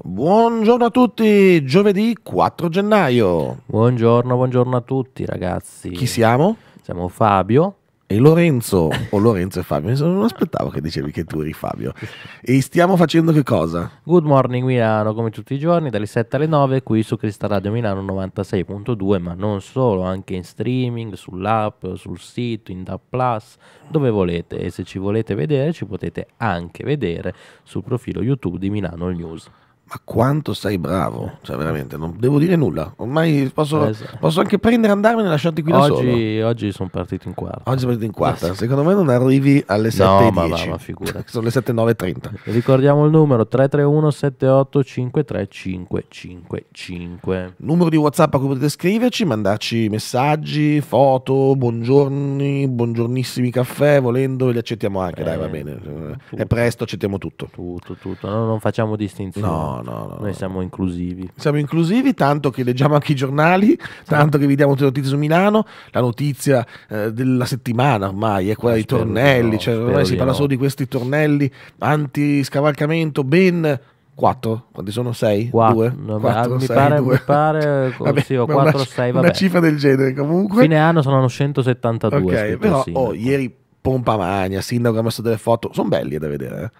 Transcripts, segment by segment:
Buongiorno a tutti, giovedì 4 gennaio. Buongiorno, buongiorno a tutti ragazzi. Chi siamo? Siamo Fabio. E Lorenzo, o Lorenzo e Fabio, non aspettavo che dicevi che tu eri Fabio. E stiamo facendo che cosa? Good morning Milano, come tutti i giorni, dalle 7 alle 9 qui su Cristal Radio Milano 96.2, ma non solo, anche in streaming, sull'app, sul sito, in DAP Plus, dove volete. E se ci volete vedere, ci potete anche vedere sul profilo YouTube di Milano News ma quanto sei bravo, eh. cioè veramente non devo dire nulla, ormai posso, esatto. posso anche prendere, andarmene e lasciarti qui oggi, da solo. Oggi sono partito in quarta. Oggi sono partito in quarta, eh secondo me non arrivi alle 7.10. No, ma, va, ma figura. sono le 7.9.30. Ricordiamo il numero 331 78 53555. Numero di Whatsapp a cui potete scriverci, mandarci messaggi, foto, buongiorni, buongiornissimi caffè, volendo li accettiamo anche, eh, dai va bene. Tutto. È presto, accettiamo tutto. Tutto, tutto, no, non facciamo distinzioni. No. No, no, no, Noi siamo inclusivi. Siamo inclusivi, tanto che leggiamo anche i giornali, tanto che vediamo tutte le notizie su Milano. La notizia eh, della settimana ormai è eh, quella dei tornelli, no, cioè ormai si parla no. solo di questi tornelli anti-scavalcamento ben 4? Quanti sono? 6? 2? No, 4, mi, 6, pare, 2. mi pare oh, vabbè, sì, 4 una, 6, vabbè. Una cifra del genere comunque. Fine anno sono 172. Ok, però oh, eh. ieri Pompa Magna, Sindaco ha messo delle foto, sono belli da vedere. Eh?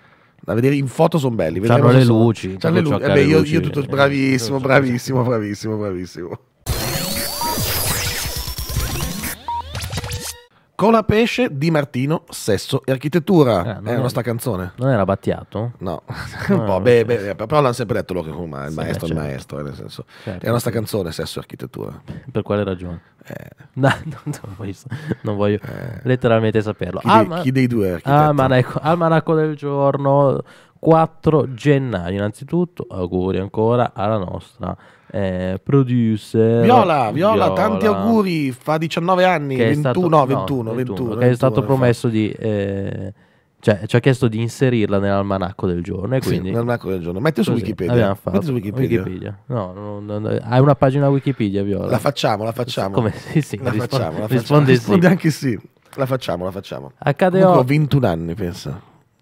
da vedere in foto sono belli. C'hanno le luci. C'hanno le luci. Eh beh, io, io tutto eh. bravissimo, bravissimo, bravissimo, bravissimo. Cola pesce di Martino, Sesso e Architettura. Eh, è la nostra canzone. Non era Battiato? No, no. Vabbè, beh, però l'hanno sempre detto loro, ma il sì, maestro certo. il maestro, eh, nel senso. Certo. È la nostra canzone, Sesso e Architettura. Per quale ragione? Eh. No, no, non voglio, non voglio eh. letteralmente saperlo. Chi, ah, chi dei due è architetto? almanacco del giorno, 4 gennaio. Innanzitutto, auguri ancora alla nostra eh, producer. Viola, Viola, Viola, tanti auguri, fa 19 anni, 21, 21, 21, Che è stato promesso di... Eh, cioè, ci ha chiesto di inserirla nell'almanacco del giorno. E quindi... Sì, nell'almanacco del giorno. Metti su Wikipedia. Metti su Wikipedia. Wikipedia. No, no, no, no, hai una pagina Wikipedia, Viola. La facciamo, la facciamo. Come? Sì, sì, la risponde, facciamo, la facciamo. Risponde, risponde sì. anche sì. La facciamo, la facciamo. Accade Comunque, ho 21 anni, pensa.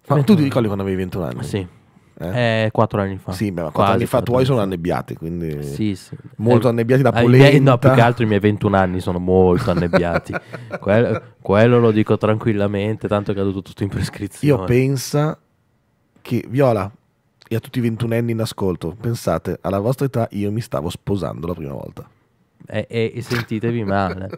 Ma tu ti ricordi quando avevi 21 anni? Sì. Eh? Eh, quattro anni fa. Sì, ma quattro Quasi, anni fa tuoi sono annebbiati, quindi sì, sì. molto eh, annebbiati da polenta. Miei, no, più che altro i miei 21 anni sono molto annebbiati. quello, quello, lo dico tranquillamente, tanto è caduto tutto in prescrizione. Io penso che Viola e a tutti i 21 anni in ascolto, pensate, alla vostra età io mi stavo sposando la prima volta e, e sentitevi male.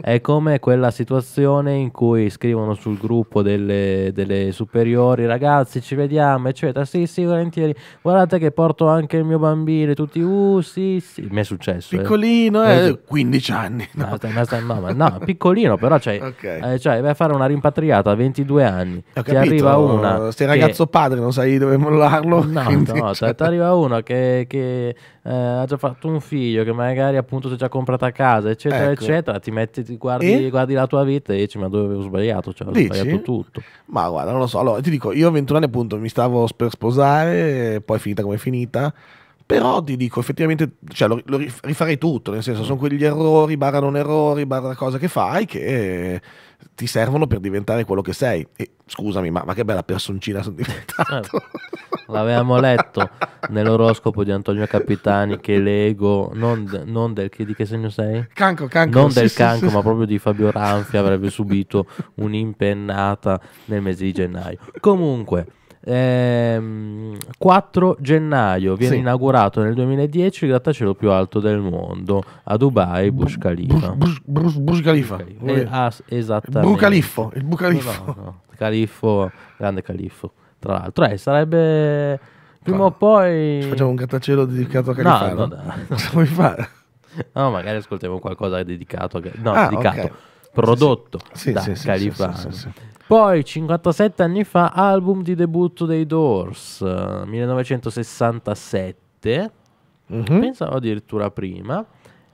È come quella situazione in cui scrivono sul gruppo delle, delle, superiori, ragazzi ci vediamo, eccetera, sì sì volentieri, guardate che porto anche il mio bambino, tutti, uh sì sì, mi è successo. Eh. Piccolino, eh, eh 15 anni. No, ma, ma, ma, ma, no piccolino però, cioè, okay. eh, cioè, vai a fare una rimpatriata a 22 anni, Ho ti capito, arriva una... Sei che... ragazzo padre, non sai dove mollarlo. No, no, cioè... ti arriva uno che, che eh, ha già fatto un figlio che magari appunto si è già comprata a casa, eccetera, ecco. eccetera, ti metti, ti guardi, guardi, la tua vita e dici ma dove avevo sbagliato, cioè, ho dici? sbagliato tutto. Ma guarda, non lo so, allora ti dico, io a 21 anni appunto mi stavo per sposare, poi è finita come è finita. Però ti dico, effettivamente, cioè, lo, lo rifarei tutto, nel senso, mm. sono quegli errori, barra non errori, barra cose che fai, che ti servono per diventare quello che sei. E scusami, ma, ma che bella personcina sono diventato. Eh, l'avevamo letto nell'oroscopo di Antonio Capitani che l'ego, non, non del che, di che segno sei? Canco, canco. Non sì, del sì, canco, sì, ma proprio di Fabio Ranfi avrebbe subito un'impennata nel mese di gennaio. Comunque. Ehm, 4 gennaio viene sì. inaugurato nel 2010 il grattacielo più alto del mondo a Dubai, Bush Khalifa. Bush, Khalifa. Eh, ah, esattamente. il Bucaliffo. No, no. Califfo, grande Califfo. Tra l'altro, eh, sarebbe prima o poi. Ci facciamo un grattacielo dedicato a Califano. No, no, no. Cosa fare? No, magari ascoltiamo qualcosa dedicato. A... No, ah, dedicato. Okay. Prodotto sì, sì. da sì, Califano. Poi, 57 anni fa, album di debutto dei Doors, 1967, mm-hmm. pensavo addirittura prima,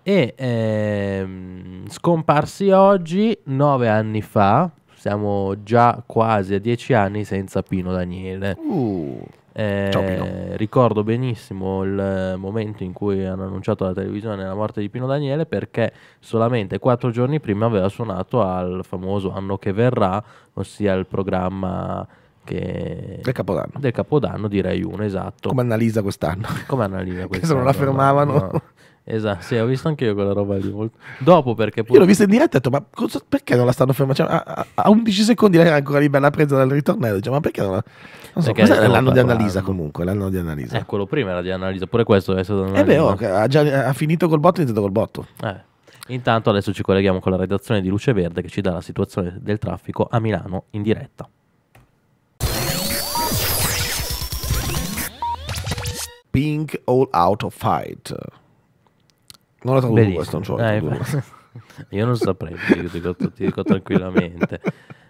e ehm, scomparsi oggi, 9 anni fa, siamo già quasi a 10 anni senza Pino Daniele. Uh. Eh, ricordo benissimo il momento in cui hanno annunciato alla televisione la morte di Pino Daniele perché solamente quattro giorni prima aveva suonato al famoso Anno che verrà, ossia il programma che... del, Capodanno. del Capodanno di Rai 1, esatto. Come analizza quest'anno. Come analizza quest'anno. se non la fermavano. No. Esatto, sì, ho visto anche io quella roba lì. Molto... Dopo perché... Pur... Io l'ho vista in diretta e ho detto, ma cosa, perché non la stanno fermando? Cioè, a, a, 11 secondi era ancora lì bella presa dal ritornello. Dice, ma perché non la... Non so, perché l'anno di analisa comunque, l'anno di analisa. Eh, quello prima era di analisa, pure questo è stato... Eh beh, oh, ha, già, ha finito col botto ha iniziato col botto. Eh. Intanto adesso ci colleghiamo con la redazione di Luce Verde che ci dà la situazione del traffico a Milano in diretta. Pink All Out of Fight. Non è stato questo, non eh, Io non saprei, ti, dico, ti dico, tranquillamente.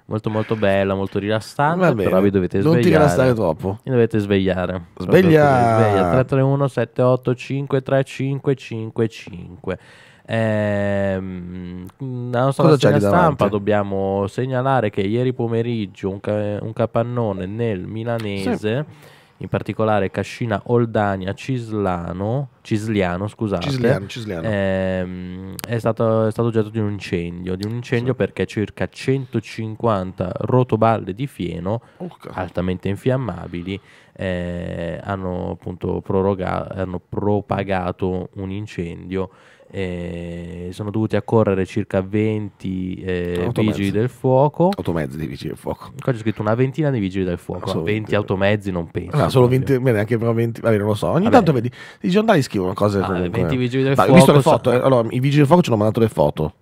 Molto molto bella, molto rilassante, però vi dovete svegliare. Non ti rilassare troppo. Vi dovete svegliare. Sveglia! 331 785 3555. Ehm, alla nostra Cosa rassegna stampa dobbiamo segnalare che ieri pomeriggio un, ca- un capannone nel milanese sì in particolare Cascina Oldania Cislano, Cisliano, scusate, Cisliano, Cisliano. Ehm, è, stato, è, stato, oggetto di un incendio, di un incendio sì. perché circa 150 rotoballe di fieno okay. altamente infiammabili eh, hanno appunto hanno propagato un incendio eh, sono dovuti accorrere circa 20 eh, vigili del fuoco. Automezzi di vigili del fuoco. Qua c'è scritto una ventina di vigili del fuoco. No, 20 automezzi non penso. No, ah, solo 20, bene, però 20, vabbè, non lo so. Ogni vabbè. tanto vedi, i giornali scrivono cose. Ah, comunque. 20 vigili del Ma, fuoco. Visto le foto, so... eh, allora, i vigili del fuoco ci hanno mandato le foto.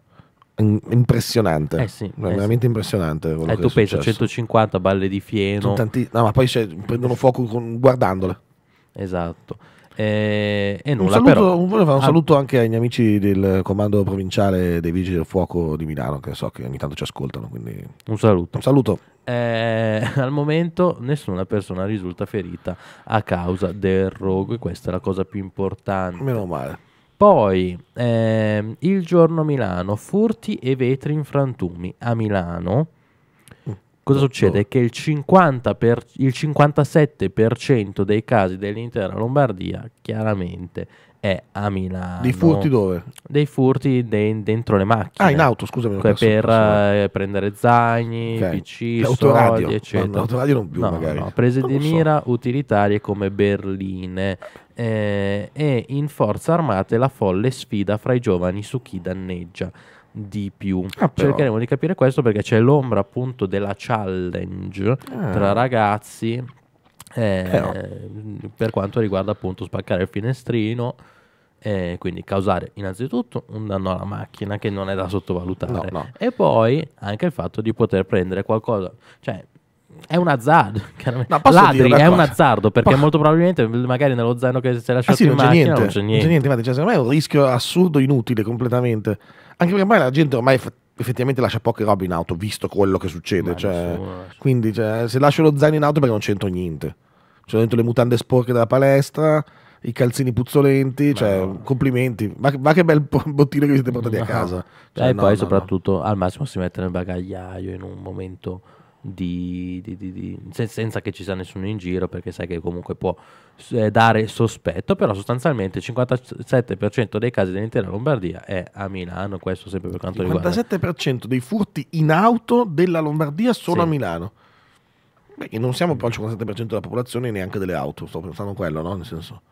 Impressionante, eh sì, eh, veramente sì. impressionante. Eh, tu pensa 150 balle di fieno, tanti... no, ma poi prendono fuoco con... guardandole. Esatto. Eh, e, e nulla, un saluto, però. Un, un saluto anche agli amici del comando provinciale dei Vigili del Fuoco di Milano, che so che ogni tanto ci ascoltano. Quindi... Un saluto. Un saluto. Eh, al momento nessuna persona risulta ferita a causa del rogo e questa è la cosa più importante. Meno male. Poi, eh, il giorno Milano, furti e vetri in frantumi a Milano Cosa succede? Che il, 50 per, il 57% dei casi dell'intera Lombardia chiaramente è a Milano. Dei furti dove? Dei furti de- dentro le macchine. Ah, in auto, scusami. Cioè, per eh, prendere zagni, okay. PC, L'autoradio. soldi, eccetera. autoradio non più, no, magari. No, prese non di mira so. utilitarie come berline. Eh, e in forze armate la folle sfida fra i giovani su chi danneggia di più. Ah, Cercheremo di capire questo perché c'è l'ombra appunto della challenge ah. tra ragazzi eh, eh per quanto riguarda appunto spaccare il finestrino. Eh, quindi causare innanzitutto un danno alla macchina che non è da sottovalutare no, no. e poi anche il fatto di poter prendere qualcosa cioè è un azzardo, chiaramente. No, Ladri, è un azzardo perché Posso... molto probabilmente magari nello zaino che si è lasciato ah, sì, in non macchina niente, non c'è niente. Non c'è niente, infatti, cioè, è un rischio assurdo, inutile completamente. Anche perché ormai la gente ormai effettivamente lascia poche robe in auto, visto quello che succede. Cioè, quindi cioè, se lascio lo zaino in auto perché non c'entro niente. C'ho cioè, dentro le mutande sporche della palestra, i calzini puzzolenti, Beh, cioè no. complimenti. Ma, ma, che bel bottino che vi siete portati no. a casa. Cioè, e no, poi soprattutto al massimo si mette nel bagagliaio in un momento di, di, di, senza che ci sia nessuno in giro perché sai che comunque può eh, dare sospetto però sostanzialmente il 57% dei casi dell'intera Lombardia è a Milano questo sempre per quanto riguarda il 57% dei furti in auto della Lombardia sono sì. a Milano Beh, non siamo però il 57% della popolazione neanche delle auto sto pensando a quello no? nel senso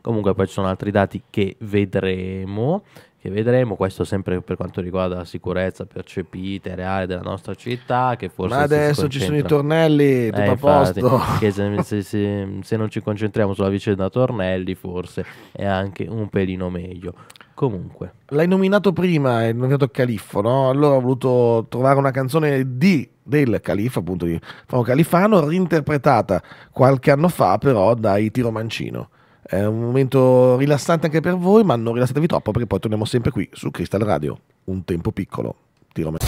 Comunque poi ci sono altri dati che vedremo che vedremo, questo sempre per quanto riguarda la sicurezza percepita e reale della nostra città, che forse... Ma adesso ci sono i tornelli, eh, tutto eh, a posto. Che se, se, se, se, non ci concentriamo sulla vicenda tornelli, forse è anche un pelino meglio. Comunque. L'hai nominato prima, hai nominato Califfo, no? Allora ho voluto trovare una canzone di del Califfo, appunto di Franco Califano, reinterpretata qualche anno fa però dai Tiro Mancino. È un momento rilassante anche per voi, ma non rilassatevi troppo perché poi torniamo sempre qui su Crystal Radio. Un tempo piccolo. Tiro me.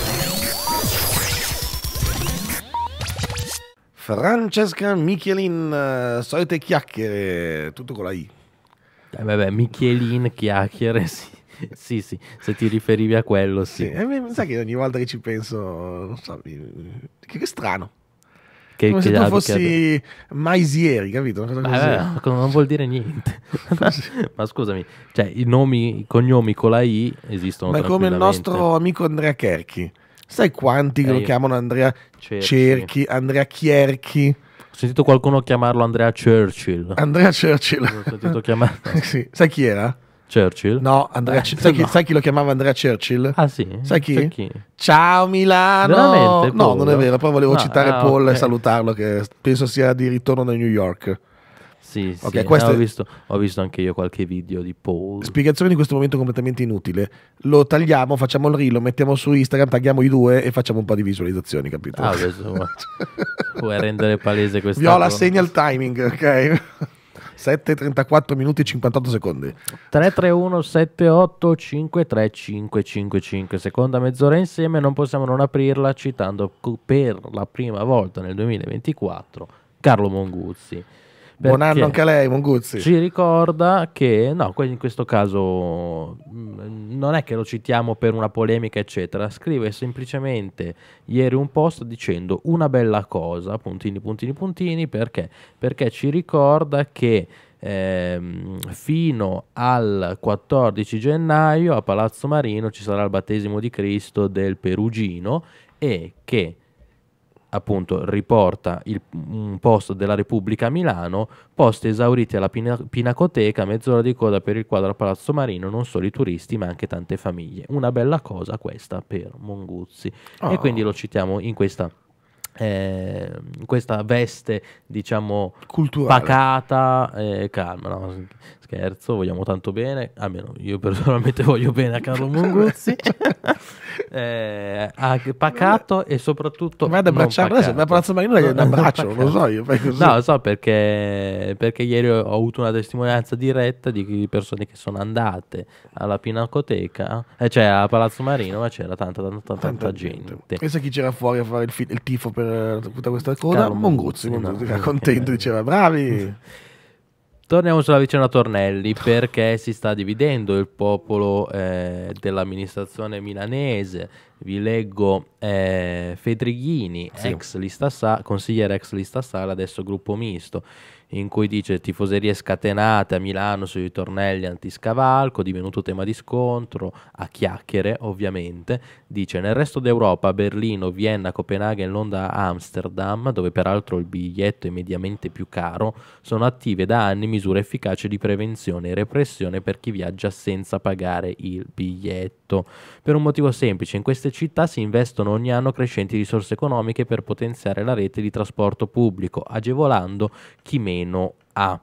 Francesca Michelin, solite chiacchiere, tutto con la I. Eh, vabbè, Michelin, chiacchiere, sì. sì, sì, se ti riferivi a quello, sì. sì eh, sai che ogni volta che ci penso, non so, che, che strano. Che, Come che se tu fossi Maisieri, capito? Beh, non vuol dire niente. ma scusami, cioè, i nomi, i cognomi con la I esistono. Ma come il nostro amico Andrea Cherchi. Sai quanti eh, lo chiamano Andrea Cerchi. Cerchi, Andrea Chierchi? Ho sentito qualcuno chiamarlo Andrea Churchill. Andrea Churchill. Ho sentito chiamarlo. sì. Sai chi era? Churchill? No, Andrea, eh, sai, no. Chi, sai, Chi, lo chiamava Andrea Churchill? Ah sì? Sai chi? chi? Ciao Milano! Veramente, no, non è vero, però volevo no, citare ah, Paul okay. e salutarlo, che penso sia di ritorno da New York. Sì, okay, sì. Questo... Eh, ho, visto, ho, visto, anche io qualche video di Paul. Spiegazione di questo momento completamente inutile. Lo tagliamo, facciamo il reel, lo mettiamo su Instagram, tagliamo i due e facciamo un po' di visualizzazioni, capito? Ah, adesso vuoi rendere palese questa cosa. Viola, segna il timing, ok? 7 34 minuti e 58 secondi. 331 78 53 555. Seconda mezz'ora insieme, non possiamo non aprirla citando per la prima volta nel 2024 Carlo Monguzzi. Buon anno anche a lei, Monguzzi. Ci ricorda che, no, in questo caso mm, non è che lo citiamo per una polemica, eccetera. Scrive semplicemente ieri un post dicendo una bella cosa, puntini, puntini, puntini, perché? Perché ci ricorda che ehm, fino al 14 gennaio a Palazzo Marino ci sarà il battesimo di Cristo del Perugino e che appunto riporta il, un posto della Repubblica a Milano, posti esauriti alla pina, Pinacoteca, mezz'ora di coda per il quadro a Palazzo Marino, non solo i turisti ma anche tante famiglie. Una bella cosa questa per Monguzzi. Oh. E ah. quindi lo citiamo in questa eh, in questa veste diciamo Culturale. pacata e calma no, scherzo vogliamo tanto bene almeno io personalmente voglio bene a Carlo Monguzzi eh, pacato e soprattutto vado da abbracciarlo adesso da Palazzo Marino che un abbraccio pacato. lo so io no lo so perché, perché ieri ho avuto una testimonianza diretta di persone che sono andate alla Pinacoteca eh, cioè a Palazzo Marino ma c'era tanta tanta tanta, tanta gente pensa chi c'era fuori a fare il, fi- il tifo per tutta questa cosa Mongozzi, Mongozzi, no. contento diceva bravi Torniamo sulla vicenda Tornelli perché si sta dividendo il popolo eh, dell'amministrazione milanese. Vi leggo eh, Fedrighini, sì. ex lista sa- consigliere ex lista sala, adesso gruppo misto in cui dice tifoserie scatenate a Milano sui tornelli antiscavalco, divenuto tema di scontro, a chiacchiere ovviamente, dice nel resto d'Europa, Berlino, Vienna, Copenaghen, Londra, Amsterdam, dove peraltro il biglietto è mediamente più caro, sono attive da anni misure efficaci di prevenzione e repressione per chi viaggia senza pagare il biglietto. Per un motivo semplice, in queste città si investono ogni anno crescenti risorse economiche per potenziare la rete di trasporto pubblico, agevolando chi meno meno a.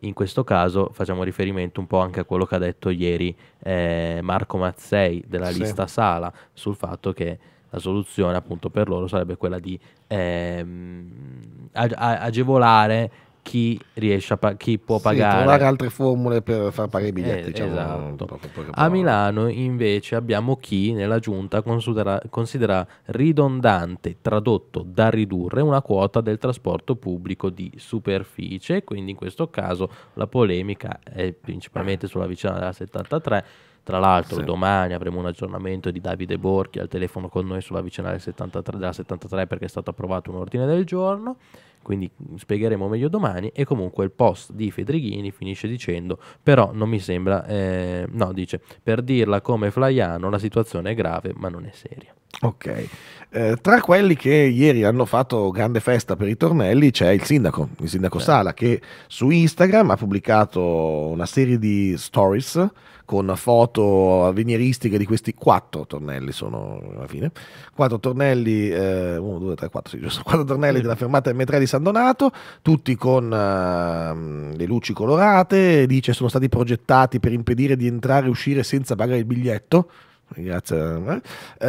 In questo caso facciamo riferimento un po' anche a quello che ha detto ieri eh, Marco Mazzei della sì. lista Sala sul fatto che la soluzione appunto per loro sarebbe quella di ehm, agevolare chi, riesce a chi può sì, pagare. trovare altre formule per far pagare i eh, biglietti. Eh, diciamo, esatto. poco, poco, poco. a Milano invece abbiamo chi nella giunta considera, considera ridondante, tradotto da ridurre, una quota del trasporto pubblico di superficie, quindi in questo caso la polemica è principalmente sulla vicina della 73 tra l'altro, sì. domani avremo un aggiornamento di Davide Borchi al telefono con noi sulla vicinale 73, della 73 perché è stato approvato un ordine del giorno. Quindi spiegheremo meglio domani. E comunque il post di Fedrighini finisce dicendo: Però non mi sembra, eh, no, dice per dirla come Flaiano, la situazione è grave, ma non è seria. Ok, eh, tra quelli che ieri hanno fatto grande festa per i tornelli c'è il sindaco, il sindaco Beh. Sala, che su Instagram ha pubblicato una serie di stories con foto avveniristiche di questi quattro tornelli, sono alla fine, quattro tornelli, 1, 2, 3, 4, sì, giusto, quattro tornelli della fermata M3 di San Donato, tutti con uh, le luci colorate, dice sono stati progettati per impedire di entrare e uscire senza pagare il biglietto Grazie. Eh.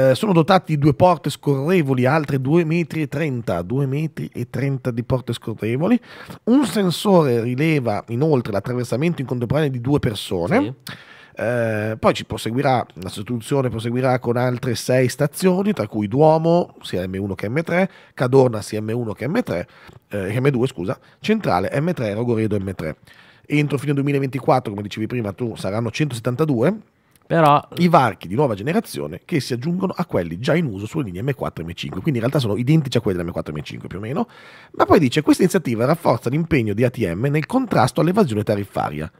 eh, sono dotati di due porte scorrevoli, altre 2,30 metri, 2 metri di porte scorrevoli. Un sensore rileva inoltre l'attraversamento in contemporanea di due persone. Sì. Eh, poi ci proseguirà, la sostituzione proseguirà con altre sei stazioni, tra cui Duomo, sia M1 che M3, Cadorna sia M1 che M3, eh, M2 scusa, Centrale M3, Rogoredo M3. Entro fine 2024, come dicevi prima tu, saranno 172 però... i varchi di nuova generazione che si aggiungono a quelli già in uso sulle linee M4 e M5, quindi in realtà sono identici a quelli della M4 e M5 più o meno, ma poi dice questa iniziativa rafforza l'impegno di ATM nel contrasto all'evasione tariffaria,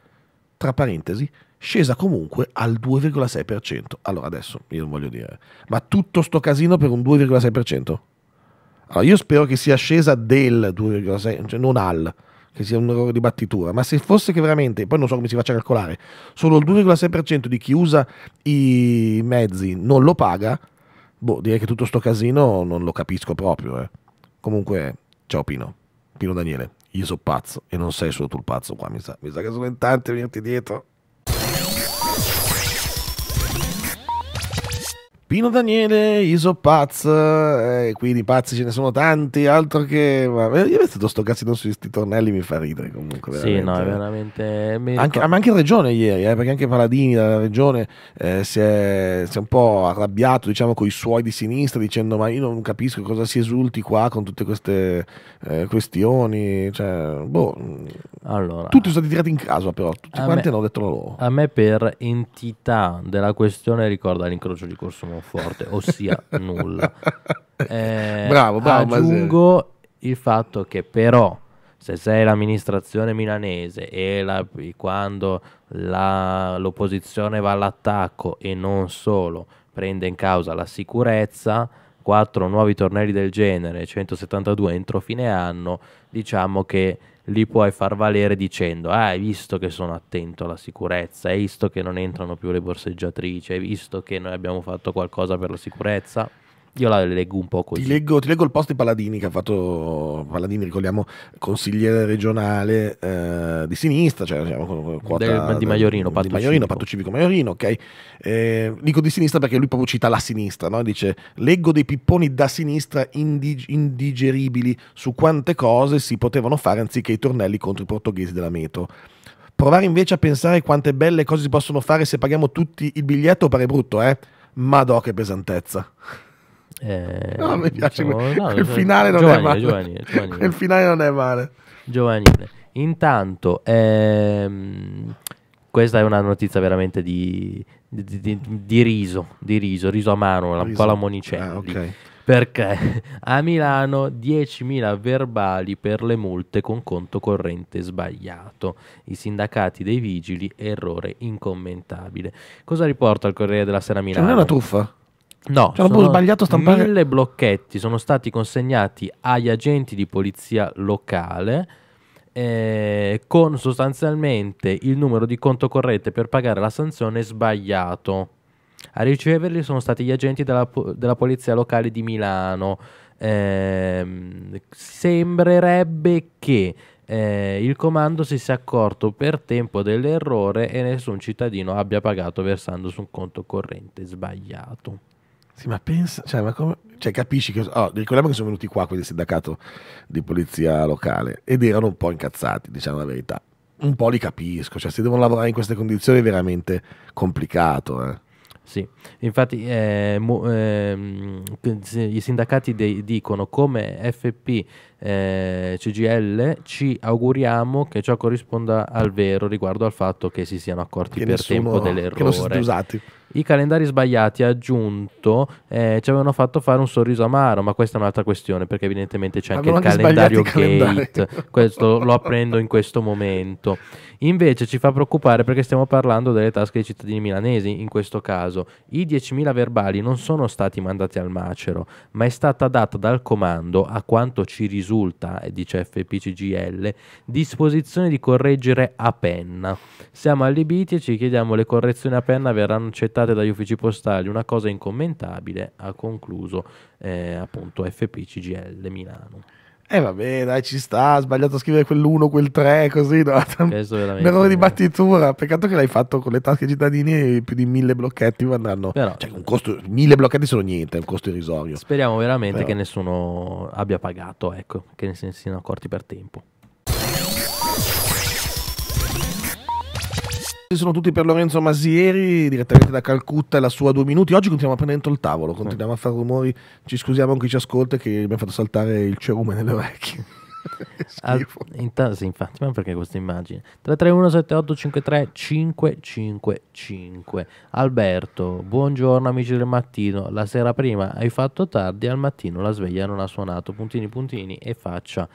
tra parentesi, scesa comunque al 2,6%. Allora adesso io non voglio dire, ma tutto sto casino per un 2,6%? Allora io spero che sia scesa del 2,6, cioè non al, che sia un errore di battitura, ma se fosse che veramente, poi non so come si faccia a calcolare, solo il 2,6% di chi usa i mezzi non lo paga, boh, direi che tutto sto casino non lo capisco proprio. Eh. Comunque, ciao Pino, Pino Daniele, io sono pazzo e non sei solo tu il pazzo qua, mi sa, mi sa che sono in tanti venirti dietro. Pino Daniele, Isopaz, eh, qui di pazzi ce ne sono tanti, altro che... Ma io ho stato sto cazzino su questi tornelli, mi fa ridere comunque. Veramente. Sì, no, è veramente... Eh, anche, ma anche in regione ieri, eh, perché anche Paladini della regione eh, si, è, si, è, un po' arrabbiato, diciamo, con i suoi di sinistra, dicendo ma io non capisco cosa si esulti qua con tutte queste eh, questioni, cioè, boh... Allora, tutti sono stati tirati in casa però, tutti quanti me, hanno detto loro. A me per entità della questione ricorda l'incrocio di Corsumo non forte, ossia nulla. Eh, bravo, bravo. Aggiungo Masera. il fatto che però se sei l'amministrazione milanese e la, quando la, l'opposizione va all'attacco e non solo prende in causa la sicurezza, 4 nuovi tornei del genere, 172 entro fine anno, diciamo che li puoi far valere dicendo ah hai visto che sono attento alla sicurezza, hai visto che non entrano più le borseggiatrici, hai visto che noi abbiamo fatto qualcosa per la sicurezza. Io la leggo un po' così. Ti leggo, ti leggo il post di Palladini che ha fatto, Palladini ricordiamo, consigliere regionale eh, di sinistra, cioè diciamo, quota, De, di Maiorino, Patto, di Maiorino, Civico. Patto Civico Maiorino, ok? Eh, dico di sinistra perché lui proprio cita la sinistra, no? dice leggo dei pipponi da sinistra indig- indigeribili su quante cose si potevano fare anziché i tornelli contro i portoghesi della metro. Provare invece a pensare quante belle cose si possono fare se paghiamo tutti il biglietto pare brutto, eh? Madò che pesantezza. Eh, no, mi piace diciamo, quel, no, quel eh, finale non giovanile, è male. Giovanile, giovanile. Quel finale non è male. Giovanile. Intanto, ehm, questa è una notizia veramente di, di, di, di riso, di riso, riso a mano, un po' la monicella. Ah, okay. Perché a Milano 10.000 verbali per le multe con conto corrente sbagliato. I sindacati dei vigili, errore incommentabile. Cosa riporta il Corriere della Sera Milano? Cioè, non è una truffa? No, cioè, sono sbagliato stampare. Mille blocchetti sono stati consegnati agli agenti di polizia locale eh, con sostanzialmente il numero di conto corrente per pagare la sanzione sbagliato. A riceverli sono stati gli agenti della, della polizia locale di Milano. Eh, sembrerebbe che eh, il comando si sia accorto per tempo dell'errore e nessun cittadino abbia pagato versando su un conto corrente sbagliato. Sì, ma pensa, cioè, ma come, cioè capisci che... Oh, ricordiamo che sono venuti qua quelli del sindacato di polizia locale ed erano un po' incazzati, diciamo la verità. Un po' li capisco, cioè se devono lavorare in queste condizioni è veramente complicato. Eh. Sì, infatti eh, mo, eh, i sindacati de- dicono come FP eh, CGL, ci auguriamo che ciò corrisponda al vero riguardo al fatto che si siano accorti che per nessuno, tempo dell'errore. Che non siete usati. I calendari sbagliati, aggiunto, eh, ci avevano fatto fare un sorriso amaro, ma questa è un'altra questione, perché evidentemente c'è anche Avevano il calendario gate. questo lo apprendo in questo momento. Invece ci fa preoccupare perché stiamo parlando delle tasche dei cittadini milanesi, in questo caso. I 10.000 verbali non sono stati mandati al macero, ma è stata data dal comando, a quanto ci risulta, risulta, eh, dice FPCGL, disposizione di correggere a penna. Siamo allibiti e ci chiediamo le correzioni a penna verranno accettate dagli uffici postali, una cosa incommentabile, ha concluso eh, appunto FPCGL Milano. Eh vabbè, dai, ci sta, ha sbagliato a scrivere quell'1, quel 3, così, no? Un errore di battitura. Peccato che l'hai fatto con le tasche cittadine più di mille blocchetti andranno. Però, cioè, un costo, mille blocchetti sono niente, è un costo irrisorio. Speriamo veramente Però. che nessuno abbia pagato, ecco, che ne siano accorti per tempo. Questi sono tutti per Lorenzo Masieri, direttamente da Calcutta, la sua due minuti. Oggi continuiamo a prendere il tavolo, continuiamo a fare rumori. Ci scusiamo con chi ci ascolta che mi ha fatto saltare il cerume nelle orecchie. Al, intanto, sì, infatti, ma perché questa immagine? 331-7853-555 Alberto, buongiorno amici del mattino. La sera prima hai fatto tardi, al mattino la sveglia non ha suonato. Puntini, puntini e faccia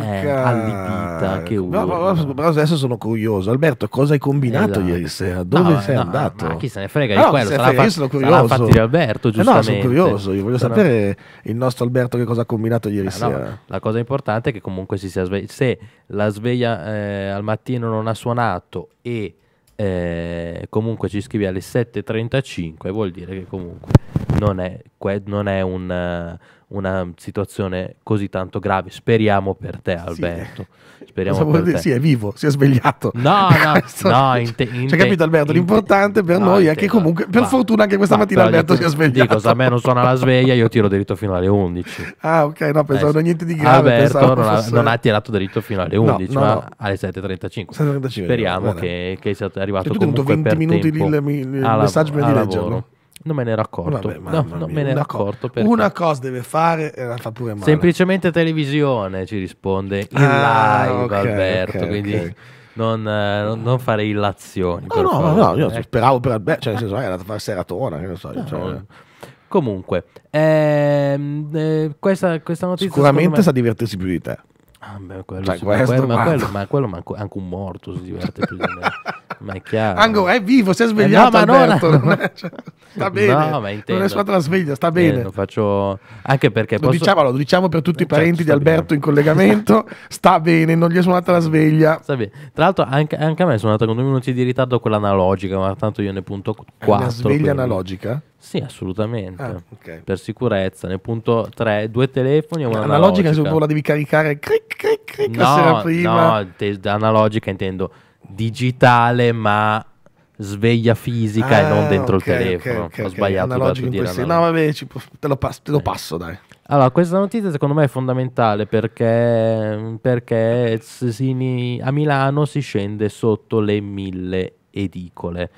eh, allibita che urla. No, no, però adesso sono curioso. Alberto, cosa hai combinato esatto. ieri sera? Dove no, sei andato? Ma chi se ne frega di ah, quello? Sarà, io sono curioso. Sarà di Alberto, giustamente. Eh no, sono curioso. Io voglio Sarà... sapere il nostro Alberto che cosa ha combinato ieri ah, sera. la cosa importante è che comunque si sia svegliato. Se la sveglia eh, al mattino non ha suonato e... Eh, comunque ci scrivi alle 7.35 vuol dire che comunque non è, non è un una situazione così tanto grave. Speriamo per te, Alberto. Sì. Speriamo per te. Sì, è vivo, si è svegliato. No, no, no. In cioè, capito, Alberto? L'importante per no, noi è che comunque, per va, fortuna, anche questa va, mattina Alberto si è svegliato. Dico, se a me non suona la sveglia, io tiro dritto fino alle 11. Ah, ok, no, pensavo eh, niente di grave. Alberto non, fosse... non, ha, tirato dritto fino alle 11, no, no, ma alle 7.35. 7.35 Speriamo che, che, sia arrivato cioè, tu comunque 20 per minuti tempo 20 minuti il messaggio per di leggerlo. Non me ne ero accorto. Vabbè, no, non me ne ero accorto. Perché? Una cosa deve fare e la fa pure male. Semplicemente televisione ci risponde in ah, live okay, Alberto, okay, quindi... Okay. Non, eh, non, fare illazioni. No, no, no, no, io eh. speravo per beh, cioè, nel senso, eh, è andato a fare seratona, che ne so. No, eh, cioè, Comunque, ehm, eh, questa, questa, notizia. Sicuramente me... sa divertirsi più di te. Ah, beh, quello, cioè, sì, ma, quello, ma, quello, ma, quello, ma anche un morto si diverte più di me. ma è chiaro. Ango è vivo, si è svegliato. Eh no, ma Alberto, non, cioè, non è, cioè, sta eh, bene. No, ma intendo. Non è stata la sveglia, sta bene. Eh, faccio... Anche perché lo, posso... diciamo, lo diciamo per tutti i eh, certo, parenti di Alberto bene. in collegamento, sta bene, non gli è suonata la sveglia. Sta bene. Tra l'altro anche, anche a me è suonata con due minuti di ritardo quella analogica, ma tanto io ne punto quattro. Una sveglia quindi... analogica? Sì, assolutamente. Ah, okay. Per sicurezza, ne punto tre, due telefoni e una analogica. Analogica, se la devi caricare, cric, cric, cric, no, la sera prima. No, te, analogica intendo digitale ma sveglia fisica ah, e non ah, dentro okay, il telefono. Okay, okay, Ho sbagliato okay. dire. Analog... No, vabbè, ci... te, lo passo, te lo passo, dai. Allora, questa notizia secondo me è fondamentale perché, perché a Milano si scende sotto le mille edicole.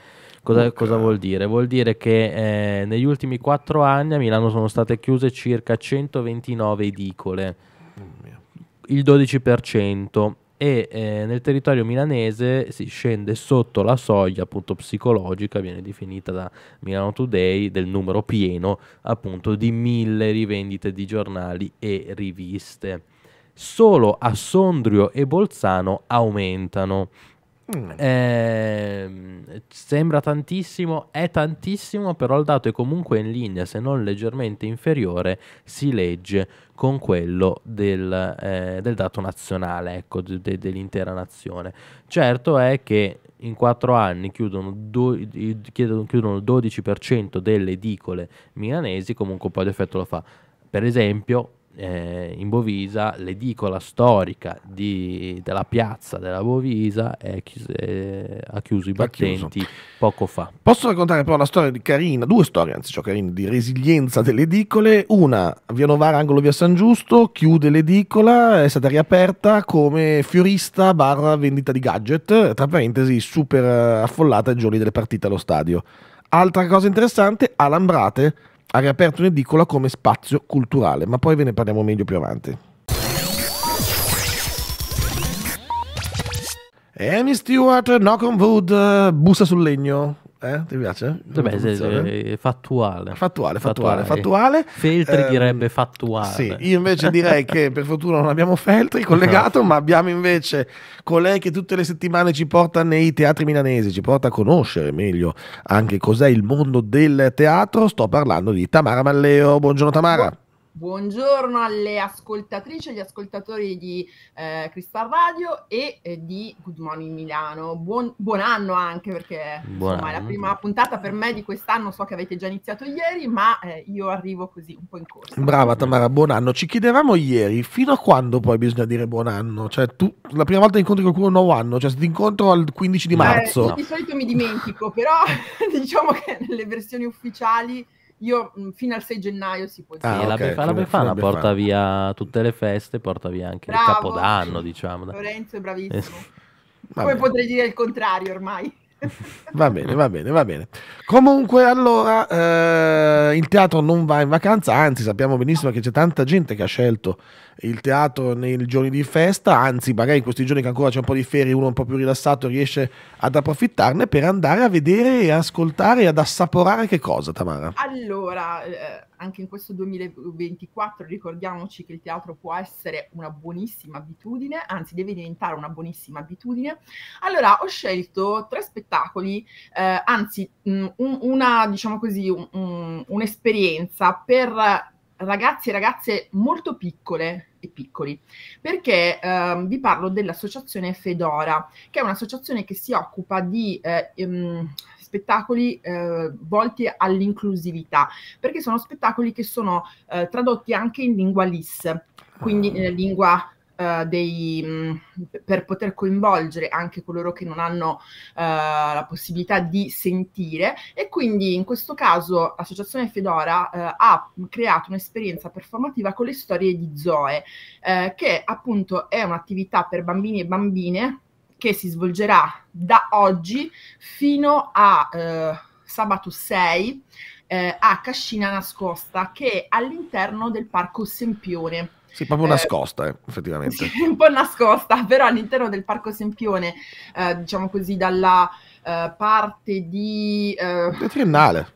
Cosa, okay. cosa, vuol dire? Vuol dire che eh, negli ultimi quattro anni a Milano sono state chiuse circa 129 edicole, oh il 12% e eh, nel territorio milanese si scende sotto la soglia appunto psicologica, viene definita da Milano Today, del numero pieno appunto di mille rivendite di giornali e riviste. Solo a Sondrio e Bolzano aumentano. Mm. Eh, sembra tantissimo, è tantissimo, però il dato è comunque in linea, se non leggermente inferiore, si legge con quello del, eh, del dato nazionale, ecco, de, de, dell'intera nazione. Certo è che in quattro anni chiudono, do, chiudono il 12% delle edicole milanesi, comunque poi po' lo fa. Per esempio, eh, in Bovisa l'edicola storica di, della piazza della Bovisa chiuse, eh, ha chiuso i battenti chiuso. poco fa. Posso raccontare però la storia di Carina, due storie anzi, cioè Carina, di resilienza delle edicole, una Via Novara, angolo Via San Giusto, chiude l'edicola, è stata riaperta come fiorista barra vendita di gadget, tra parentesi super affollata ai giorni delle partite allo stadio. Altra cosa interessante, Alambrate ha riaperto un'edicola come spazio culturale, ma poi ve ne parliamo meglio più avanti. Amy Stewart, knock on wood, bussa sul legno. Eh, ti piace? Vabbè, eh, fattuale. fattuale. Fattuale, fattuale, fattuale. Feltri eh, direbbe fattuale. Sì, io invece direi che per fortuna non abbiamo Feltri collegato, ma abbiamo invece colei che tutte le settimane ci porta nei teatri milanesi, ci porta a conoscere meglio anche cos'è il mondo del teatro. Sto parlando di Tamara Malleo. Buongiorno Tamara. Buongiorno alle ascoltatrici e agli ascoltatori di eh, Crystal Radio e eh, di Good Morning Milano. Buon, buon anno anche perché insomma, è la prima puntata per me di quest'anno, so che avete già iniziato ieri, ma eh, io arrivo così un po' in corsa. Brava Tamara, buon anno. Ci chiedevamo ieri fino a quando poi bisogna dire buon anno, cioè tu la prima volta incontri qualcuno un nuovo anno, cioè se ti incontro al 15 di eh, marzo. Beh, no. Di solito mi dimentico, però diciamo che nelle versioni ufficiali io mm, fino al 6 gennaio si può dire. Ah, okay. La Befana, Befana porta Befana. via tutte le feste, porta via anche Bravo. il Capodanno, diciamo. Lorenzo è eh, bravissimo. Come potrei dire il contrario ormai. va bene, va bene, va bene. Comunque, allora eh, il teatro non va in vacanza, anzi, sappiamo benissimo che c'è tanta gente che ha scelto il teatro nei giorni di festa, anzi magari in questi giorni che ancora c'è un po' di ferie, uno un po' più rilassato riesce ad approfittarne per andare a vedere e ascoltare e ad assaporare che cosa, Tamara? Allora, eh, anche in questo 2024 ricordiamoci che il teatro può essere una buonissima abitudine, anzi deve diventare una buonissima abitudine. Allora, ho scelto tre spettacoli, eh, anzi mh, mm, un, una, diciamo così, un, un, un'esperienza per ragazzi e ragazze molto piccole e piccoli, perché ehm, vi parlo dell'associazione Fedora, che è un'associazione che si occupa di eh, ehm, spettacoli eh, volti all'inclusività, perché sono spettacoli che sono eh, tradotti anche in lingua LIS, quindi ah. nella lingua eh, dei, mh, per poter coinvolgere anche coloro che non hanno eh, la possibilità di sentire e quindi in questo caso l'associazione Fedora eh, ha creato un'esperienza performativa con le storie di Zoe, eh, che appunto è un'attività per bambini e bambine che si svolgerà da oggi fino a eh, sabato 6 eh, a Cascina Nascosta che è all'interno del parco Sempione sì, proprio eh, nascosta, eh, effettivamente. Sì, un po' nascosta, però all'interno del Parco Sempione, eh, diciamo così, dalla eh, parte di... Eh... Triennale.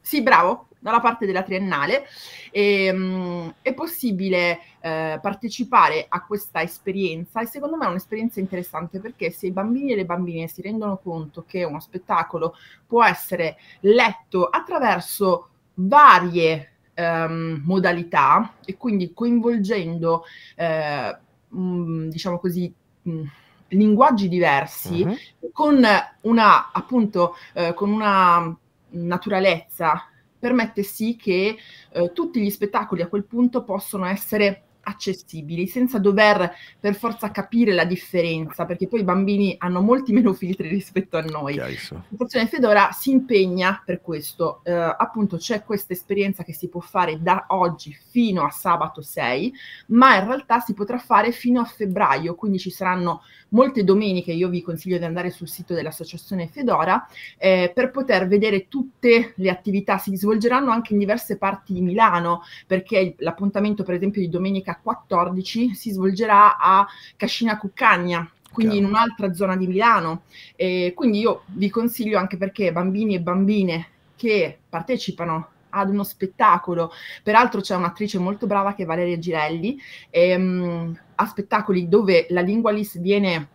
Sì, bravo, dalla parte della triennale e, um, è possibile eh, partecipare a questa esperienza e secondo me è un'esperienza interessante perché se i bambini e le bambine si rendono conto che uno spettacolo può essere letto attraverso varie ehm, modalità e quindi coinvolgendo, eh, mh, mm, diciamo così, mh, mm, linguaggi diversi uh mhm. -huh. con una, appunto, eh, con una naturalezza permette sì che eh, tutti gli spettacoli a quel punto possono essere accessibili senza dover per forza capire la differenza, perché poi i bambini hanno molti meno filtri rispetto a noi. La situazione Fedora si impegna per questo, eh, appunto c'è questa esperienza che si può fare da oggi fino a sabato 6, ma in realtà si potrà fare fino a febbraio, quindi ci saranno molte domeniche, io vi consiglio di andare sul sito dell'associazione Fedora eh, per poter vedere tutte le attività, si svolgeranno anche in diverse parti di Milano, perché l'appuntamento per esempio di domenica 2014 si svolgerà a Cascina Cuccagna, quindi in un'altra zona di Milano. E quindi io vi consiglio anche perché bambini e bambine che partecipano ad uno spettacolo, peraltro c'è un'attrice molto brava che è Valeria Girelli, ehm, a spettacoli dove la lingua LIS viene,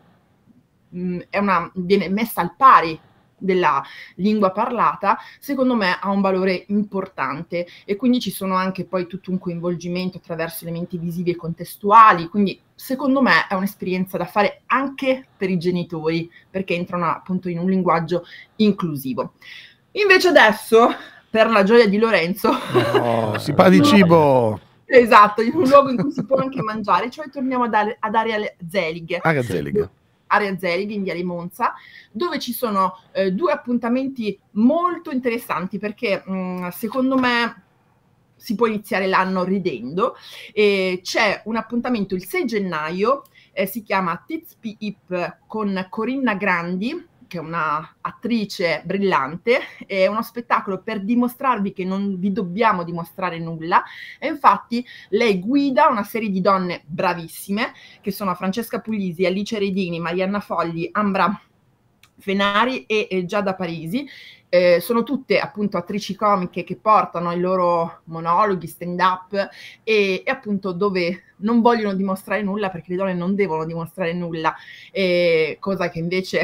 mh, mm, una, viene messa al pari della lingua parlata, secondo me ha un valore importante e quindi ci sono anche poi tutto un coinvolgimento attraverso elementi visivi e contestuali, quindi secondo me è un'esperienza da fare anche per i genitori perché entrano appunto in un linguaggio inclusivo. Invece adesso, per la gioia di Lorenzo, no, si parla di cibo. Esatto, in un luogo in cui si può anche mangiare, cioè torniamo ad, ad Ariel Zelig. Ariel Zelig Area Zelidi in Via di Monza, dove ci sono eh, due appuntamenti molto interessanti perché mh, mm, secondo me si può iniziare l'anno ridendo. E c'è un appuntamento il 6 gennaio, eh, si chiama Tizpi P. Ip con Corinna Grandi, che è un'attrice brillante, è uno spettacolo per dimostrarvi che non vi dobbiamo dimostrare nulla e infatti lei guida una serie di donne bravissime che sono Francesca Pulisi, Alice Redini, Marianna Fogli, Ambra Fenari e, e Giada Parisi eh, sono tutte appunto attrici comiche che portano i loro monologhi, stand up e, e appunto dove non vogliono dimostrare nulla perché le donne non devono dimostrare nulla, eh, cosa che invece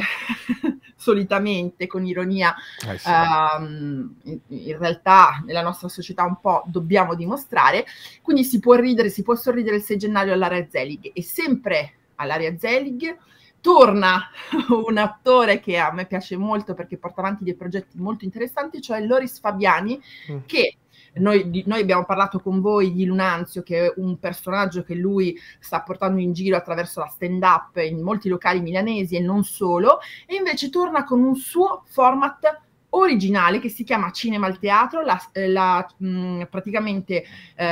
solitamente con ironia eh sì. um, in, in, realtà nella nostra società un po' dobbiamo dimostrare. Quindi si può ridere, si può sorridere il 6 gennaio all'area Zelig e sempre all'area Zelig torna un attore che a me piace molto perché porta avanti dei progetti molto interessanti, cioè Loris Fabiani, mm. che noi, di, noi, abbiamo parlato con voi di Lunanzio, che è un personaggio che lui sta portando in giro attraverso la stand-up in molti locali milanesi e non solo, e invece torna con un suo format originale che si chiama Cinema al Teatro, la, eh, la mh, mm, praticamente eh,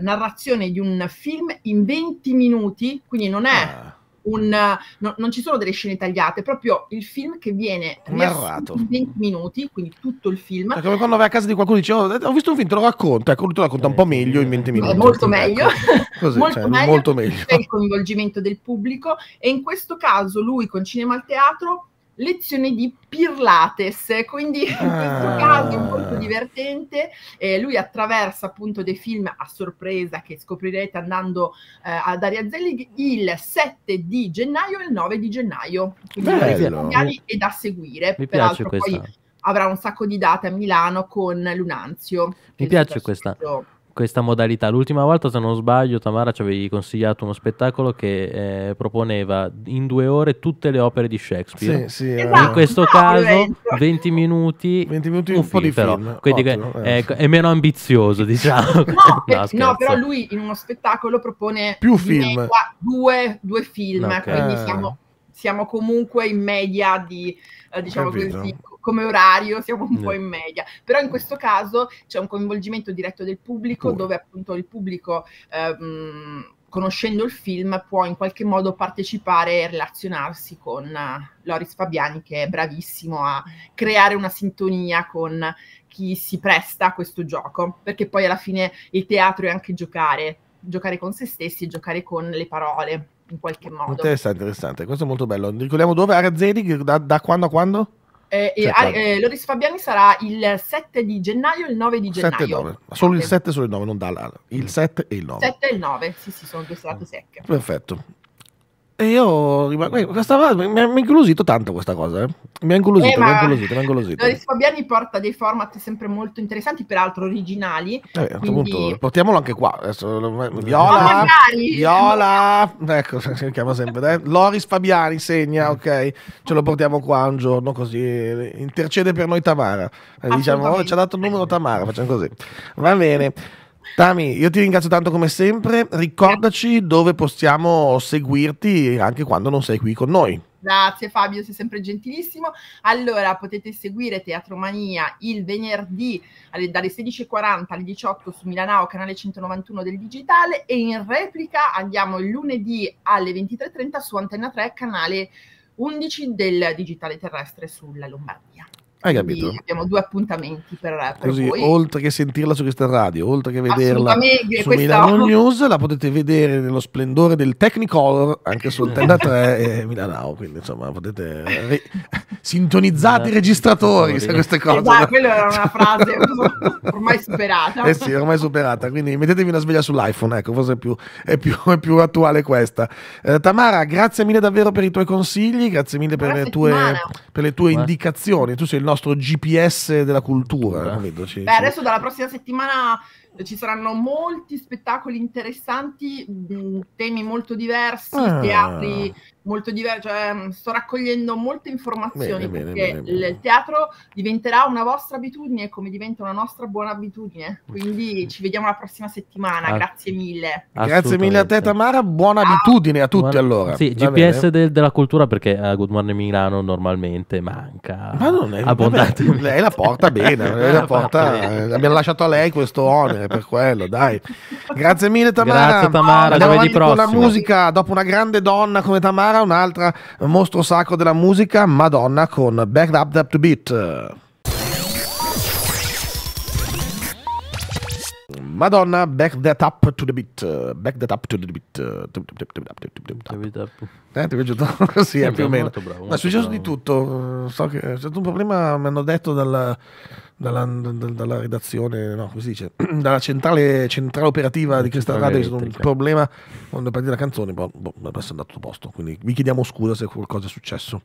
narrazione di un film in 20 minuti, quindi non è... Ah un... No, non ci sono delle scene tagliate, proprio il film che viene narrato in 20 minuti, quindi tutto il film. È come quando vai a casa di qualcuno e dice oh, eh, ho visto un film, te lo racconta, ecco, te lo racconta un po' eh, meglio in 20 minuti. È molto ecco. meglio. Così, molto, cioè, meglio molto meglio. C'è il coinvolgimento del pubblico e in questo caso lui con Cinema al Teatro lezione di pirlates, quindi in questo ah. caso è molto divertente, eh, lui attraversa appunto dei film a sorpresa che scoprirete andando eh, a Daria Zellig il 7 di gennaio e il 9 di gennaio, quindi mondiali e da seguire, Mi peraltro poi avrà un sacco di date a Milano con Lunanzio. Mi piace questa. Questo questa modalità. L'ultima volta, se non sbaglio, Tamara ci avevi consigliato uno spettacolo che eh, proponeva in due ore tutte le opere di Shakespeare. Sì, sì, esatto. In questo esatto. caso 20 minuti, 20 minuti un, un film, però. Film. Quindi Ottimo, è, eh. eh è, meno ambizioso, diciamo. No, no, eh, no, però lui in uno spettacolo propone più film. Due, due film, okay. quindi siamo, siamo comunque in media di, eh, diciamo così, come orario siamo un no. po' eh. in media, però in questo caso c'è un coinvolgimento diretto del pubblico Pure. dove appunto il pubblico... Ehm, conoscendo il film può in qualche modo partecipare e relazionarsi con eh, Loris Fabiani che è bravissimo a creare una sintonia con chi si presta a questo gioco, perché poi alla fine il teatro è anche giocare, giocare con se stessi e giocare con le parole in qualche modo. Interessante, interessante, questo è molto bello. Ricordiamo dove Arazzeri, da, da quando a quando? Eh, eh, cioè, eh, Loris Fabiani sarà il 7 di gennaio e il 9 di gennaio. 7 e 9. Solo il 7 e solo il 9, non dà il 7 e il 9. 7 e il 9, sì, sì, sono due serate secche. Perfetto. E io rimango, eh, questa, mi, mi ha ingolosito tanto questa cosa, eh. mi ha ingolosito, eh, mi ha ingolosito, mi ha ingolosito. Fabiani porta dei format sempre molto interessanti, peraltro originali. Eh, a quindi... punto, portiamolo anche qua, Adesso, Viola, oh, Viola, ecco, si chiama sempre, eh? Loris Fabiani segna, ok, ce lo portiamo qua un giorno così, eh, intercede per noi Tamara, eh, diciamo, oh, ci ha dato il numero Tamara, facciamo così, va bene. Tami, io ti ringrazio tanto come sempre. Ricordaci dove possiamo seguirti anche quando non sei qui con noi. Grazie Fabio, sei sempre gentilissimo. Allora, potete seguire Teatromania il venerdì alle, dalle 16.40 alle 18 su Milanao, canale 191 del Digitale e in replica andiamo il lunedì alle 23.30 su Antenna 3, canale 11 del Digitale Terrestre sulla Lombardia. Hai capito? Quindi abbiamo due appuntamenti per, per Così, voi. oltre che sentirla su questa radio, oltre che vederla su questa... Milano News, la potete vedere nello splendore del Technicolor anche su Antena 3 e Milano. Quindi insomma, potete re... sintonizzate i registratori se queste cose. Esatto, quella era una frase ormai superata. Eh sì, ormai superata. Quindi mettetevi una sveglia sull'iPhone, ecco, forse è più, è più, è più attuale questa. Eh, Tamara, grazie mille davvero per i tuoi consigli, grazie mille per, le tue, per le tue, indicazioni. Tu sei il nostro GPS della cultura. Eh, Beh, adesso dalla prossima settimana Esatto, ci saranno molti spettacoli interessanti, mm, temi molto diversi, ah. teatri molto diversi, cioè, mm, sto raccogliendo molte informazioni bene, perché bene, bene, il teatro diventerà una vostra abitudine come diventa una nostra buona abitudine. Quindi ci vediamo la prossima settimana, ah. grazie mille. Grazie mille a te Tamara, buona ah. abitudine a tutti buona... allora. Sì, Va GPS de- della cultura perché a eh, Good Morning Milano normalmente manca. Ma non è abbondantemente. Vabbè, lei la porta bene, la porta, eh, abbiamo lasciato a lei questo onere per quello, dai. Grazie mille Tamara. Grazie Tamara, Andiamo giovedì prossimo. Con la musica, dopo una grande donna come Tamara, un'altra mostro sacro della musica, Madonna con Back Up Up to Beat. Madonna, back that up to the beat. Back that up to the beat. Eh, ti vedo così, è più o meno. Bravo, Ma è successo di tutto. So che c'è cioè, stato un problema, mi hanno detto dal dalla, dalla, redazione, no, come si dice, dalla centrale, centrale operativa di Cristal Radio è stato un problema quando è partita la canzone, boh, boh, adesso è andato a posto, quindi vi chiediamo scusa se qualcosa è successo.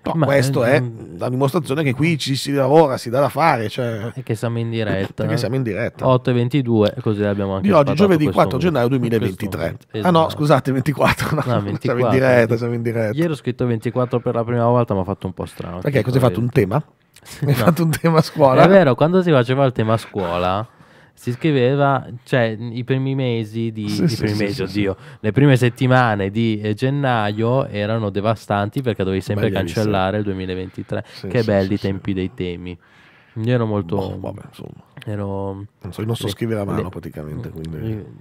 Però Ma questo eh, è, ehm... la dimostrazione che qui ci si lavora, si dà da fare. Cioè... E che siamo in diretta. Che siamo in diretta. 8 e 22, così abbiamo anche Di oggi, giovedì 4 gennaio 2023. Esatto. Ah no, esatto. scusate, 24. No, no 24. Siamo in diretta, siamo in diretta. Ieri ho scritto 24 per la prima volta, ma ho fatto un po' strano. Perché? Cosa hai fatto? Un tema? Hai no. fatto un tema a scuola? È vero, quando si faceva il tema a scuola si scriveva, cioè i primi mesi di, sì, i primi sì, mesi, sì, oddio, le prime settimane di eh, gennaio erano devastanti perché dovevi sempre cancellare il 2023. che belli i tempi dei temi. Io ero molto... Boh, vabbè, insomma. Ero... Non so, non so le, scrivere a mano le, praticamente, quindi... Io, mm, mm.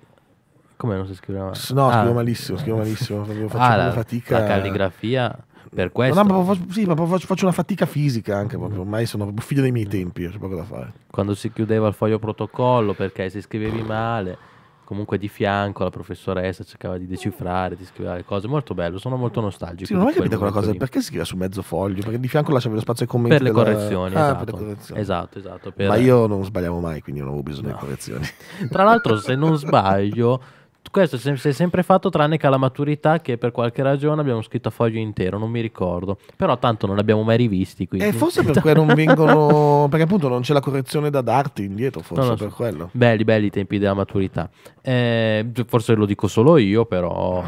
come non si scrive male? No, ah. scrivo malissimo, scrivo malissimo, faccio ah, la, fatica. La calligrafia per questo. No, ma, sì, ma faccio una fatica fisica anche, proprio. ormai sono figlio dei miei tempi, c'è poco da fare. Quando si chiudeva il foglio protocollo perché se scrivevi male, comunque di fianco la professoressa cercava di decifrare, di scrivere le cose, molto bello, sono molto nostalgico. Sì, non ho mai capito quella cosa, lì. perché si scriveva su mezzo foglio? Perché di fianco lasciavi lo spazio ai commenti. Per le della... correzioni, ah, esatto. per le esatto. correzioni. Esatto, esatto per... Ma io non sbagliavo mai, quindi non avevo bisogno no. di correzioni. Tra l'altro, se non sbaglio... questo si è sempre fatto tranne che alla maturità che per qualche ragione abbiamo scritto a foglio intero, non mi ricordo, però tanto non li abbiamo mai rivisti. Quindi. E eh, forse per quello non vengono, perché appunto non c'è la correzione da darti indietro, forse no, per so. quello. Belli, belli i tempi della maturità. Eh, forse lo dico solo io, però...